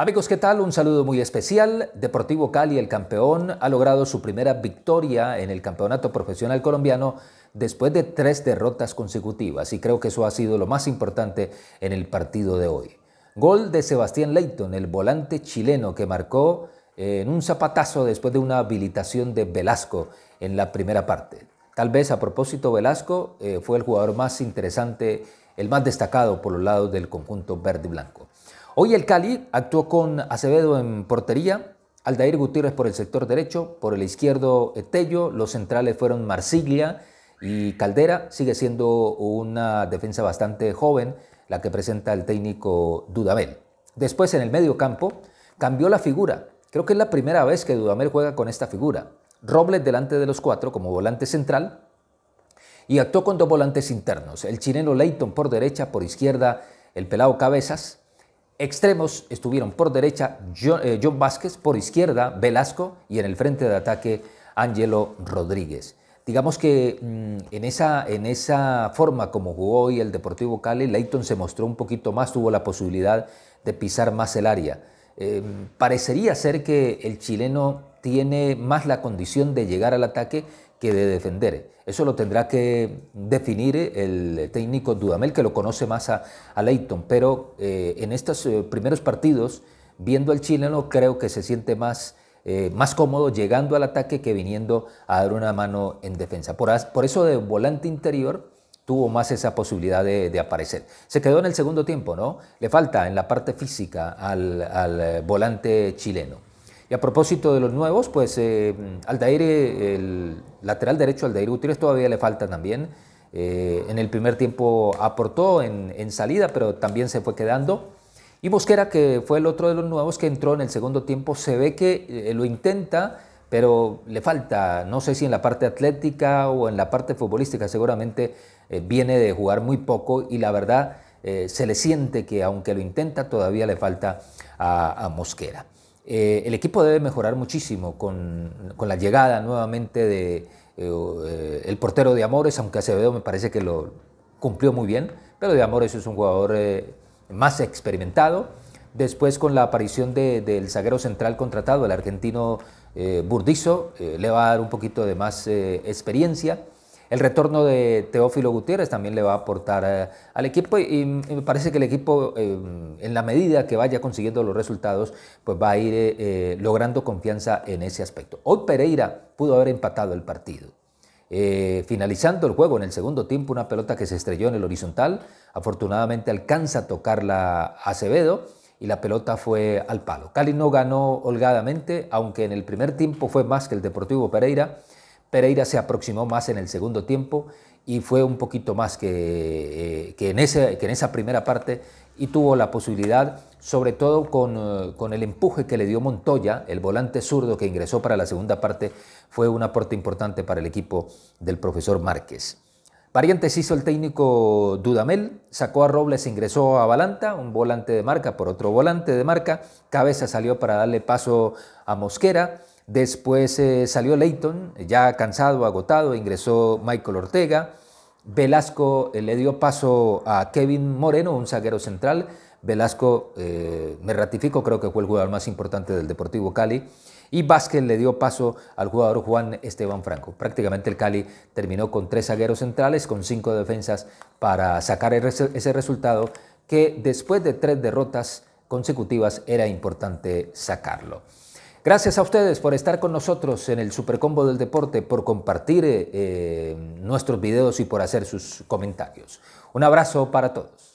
Amigos, ¿qué tal? Un saludo muy especial. Deportivo Cali, el campeón, ha logrado su primera victoria en el Campeonato Profesional Colombiano después de tres derrotas consecutivas y creo que eso ha sido lo más importante en el partido de hoy. Gol de Sebastián Leighton, el volante chileno que marcó eh, en un zapatazo después de una habilitación de Velasco en la primera parte. Tal vez a propósito Velasco eh, fue el jugador más interesante, el más destacado por los lados del conjunto verde y blanco. Hoy el Cali actuó con Acevedo en portería, Aldair Gutiérrez por el sector derecho, por el izquierdo eh, Tello, los centrales fueron Marsiglia y Caldera, sigue siendo una defensa bastante joven la que presenta el técnico Dudamel. Después en el medio campo cambió la figura, creo que es la primera vez que Dudamel juega con esta figura. Robles delante de los cuatro como volante central y actuó con dos volantes internos, el chileno Leighton por derecha, por izquierda el pelado Cabezas, Extremos estuvieron por derecha eh, John, Vázquez, por izquierda Velasco y en el frente de ataque Ángelo Rodríguez. Digamos que mm, en, esa, en esa forma como jugó hoy el Deportivo Cali, Leighton se mostró un poquito más, tuvo la posibilidad de pisar más el área. Em, parecería ser que el chileno tiene más la condición de llegar al ataque que de defender. Eso lo tendrá que definir el técnico Dudamel, que lo conoce más a, Leighton, pero eh, en estos eh, primeros partidos, viendo al chileno, creo que se siente más, eh, más cómodo llegando al ataque que viniendo a dar una mano en defensa. Por, por eso de volante interior tuvo más esa posibilidad de, aparecer. Se quedó en el segundo tiempo, ¿no? Le falta en la parte física al volante chileno. Y a propósito de los nuevos, pues eh, Aldaire, el lateral derecho Aldair Gutiérrez todavía le falta también. Eh, en el primer tiempo aportó en, salida, pero también se fue quedando. Y Mosquera, que fue el otro de los nuevos que entró en el segundo tiempo, se ve que eh, lo intenta, pero le falta, no sé si en la parte atlética o en la parte futbolística, seguramente viene de jugar muy poco y la verdad se le siente que aunque lo intenta, todavía le falta a Mosquera. Eh, el equipo debe mejorar muchísimo con, la llegada nuevamente de eh, eh, el portero de Amores, aunque Acevedo me parece que lo cumplió muy bien, pero de Amores es un jugador más experimentado. Después con la aparición del zaguero central contratado, el argentino Burdizo, le va a dar un poquito de más experiencia. El retorno de Teófilo Gutiérrez también le va a aportar eh, al equipo y, me parece que el equipo, eh, en la medida que vaya consiguiendo los resultados, pues va a ir eh, logrando confianza en ese aspecto. Hoy Pereira pudo haber empatado el partido. finalizando el juego en el segundo tiempo, una pelota que se estrelló en el horizontal, afortunadamente alcanza a tocarla Acevedo y la pelota fue al palo. Cali no ganó holgadamente, aunque en el primer tiempo fue más que el Deportivo Pereira. Pereira se aproximó más en el segundo tiempo y fue un poquito más que, eh, en, esa primera parte y tuvo la posibilidad, sobre todo eh, con, el empuje que le dio Montoya, el volante zurdo que ingresó para la segunda parte, fue un aporte importante para el equipo del profesor Márquez. Variantes hizo el técnico Dudamel, sacó a Robles, ingresó a Balanta, un volante de marca por otro volante de marca, Cabeza salió para darle paso a Mosquera, Después eh, salió Leighton, ya cansado, agotado, ingresó Michael Ortega. Velasco eh, le dio paso a Kevin Moreno, un zaguero central. Velasco, eh, me ratifico, creo que fue el jugador más importante del Deportivo Cali. Y Vázquez le dio paso al jugador Juan Esteban Franco. Prácticamente el Cali terminó con tres zagueros centrales, con cinco defensas para sacar ese resultado que después de tres derrotas consecutivas era importante sacarlo. Gracias a ustedes por estar con nosotros en el Supercombo del Deporte, por compartir eh, nuestros videos y por hacer sus comentarios. Un abrazo para todos.